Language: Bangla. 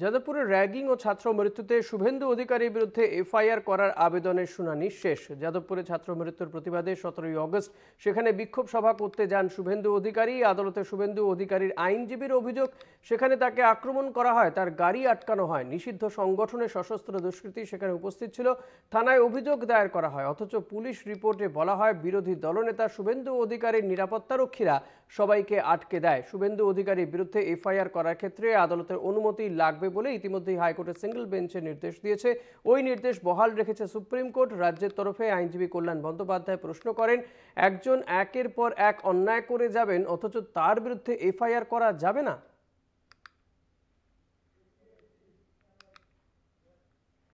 যাদবপুরে র্যাগিং ও ছাত্র মৃত্যুতে শুভেন্দু অধিকারীর বিরুদ্ধে এফআইআর করার আবেদনের শুনানি শেষ যাদবপুরে ছাত্র মৃত্যুর প্রতিবাদে সতেরোই অগস্ট সেখানে বিক্ষোভ সভা করতে যান শুভেন্দু অধিকারী আদালতে শুভেন্দু অধিকারীর আইনজীবীর অভিযোগ সেখানে তাকে আক্রমণ করা হয় তার গাড়ি আটকানো হয় নিষিদ্ধ সংগঠনের সশস্ত্র দুষ্কৃতী সেখানে উপস্থিত ছিল থানায় অভিযোগ দায়ের করা হয় অথচ পুলিশ রিপোর্টে বলা হয় বিরোধী দলনেতা শুভেন্দু অধিকারীর নিরাপত্তারক্ষীরা সবাইকে আটকে দেয় শুভেন্দু অধিকারীর বিরুদ্ধে এফআইআর করার ক্ষেত্রে আদালতের অনুমতি লাগবে বলে ইতিমধ্যেই হাইকোর্টের সিঙ্গল বেঞ্চে নির্দেশ দিয়েছে ওই নির্দেশ বহাল রেখেছে সুপ্রিম কোর্ট রাজ্যের তরফে আইনজীবী কল্যাণ বন্দ্যোপাধ্যায় প্রশ্ন করেন একজন একের পর এক অন্যায় করে যাবেন অথচ তার বিরুদ্ধে এফআইআর করা যাবে না